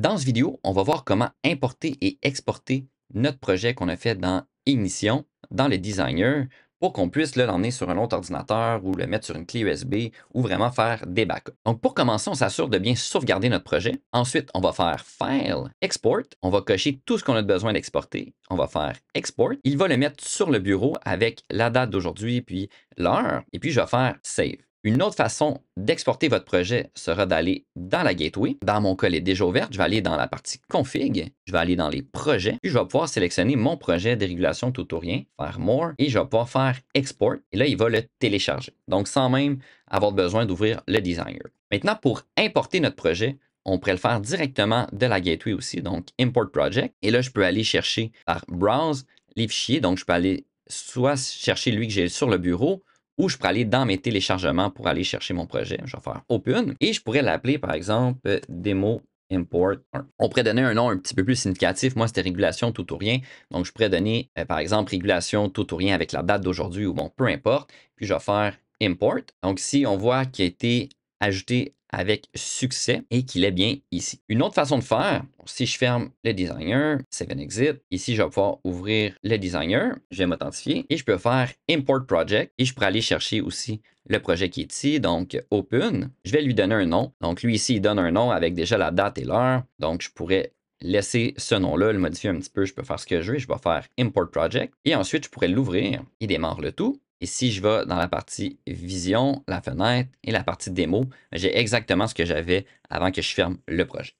Dans cette vidéo, on va voir comment importer et exporter notre projet qu'on a fait dans Ignition, dans le designer, pour qu'on puisse l'emmener sur un autre ordinateur ou le mettre sur une clé USB ou vraiment faire des backups. Donc pour commencer, on s'assure de bien sauvegarder notre projet. Ensuite, on va faire File, Export. On va cocher tout ce qu'on a besoin d'exporter. On va faire Export. Il va le mettre sur le bureau avec la date d'aujourd'hui puis l'heure. Et puis je vais faire Save. Une autre façon d'exporter votre projet sera d'aller dans la gateway. Dans mon cas, est déjà ouverte. Je vais aller dans la partie config. Je vais aller dans les projets. Puis je vais pouvoir sélectionner mon projet de régulation tout ou rien, faire more et je vais pouvoir faire export. Et là, il va le télécharger. Donc, sans même avoir besoin d'ouvrir le designer. Maintenant, pour importer notre projet, on pourrait le faire directement de la gateway aussi. Donc, import project. Et là, je peux aller chercher par browse les fichiers. Donc, je peux aller soit chercher lui que j'ai sur le bureau où je pourrais aller dans mes téléchargements pour aller chercher mon projet. Je vais faire Open et je pourrais l'appeler par exemple euh, démo import On pourrait donner un nom un petit peu plus significatif. Moi, c'était régulation tout ou rien. Donc, je pourrais donner euh, par exemple régulation tout ou rien avec la date d'aujourd'hui ou bon, peu importe. Puis je vais faire import. Donc, si on voit qu'il a été ajouté avec succès et qu'il est bien ici. Une autre façon de faire, si je ferme le designer, save exit, ici je vais pouvoir ouvrir le designer, je vais m'authentifier et je peux faire import project et je pourrais aller chercher aussi le projet qui est ici, donc open. Je vais lui donner un nom. Donc lui ici, il donne un nom avec déjà la date et l'heure. Donc je pourrais laisser ce nom-là, le modifier un petit peu, je peux faire ce que je veux, je vais faire import project et ensuite je pourrais l'ouvrir. Il démarre le tout et si je vais dans la partie vision, la fenêtre et la partie démo, j'ai exactement ce que j'avais avant que je ferme le projet.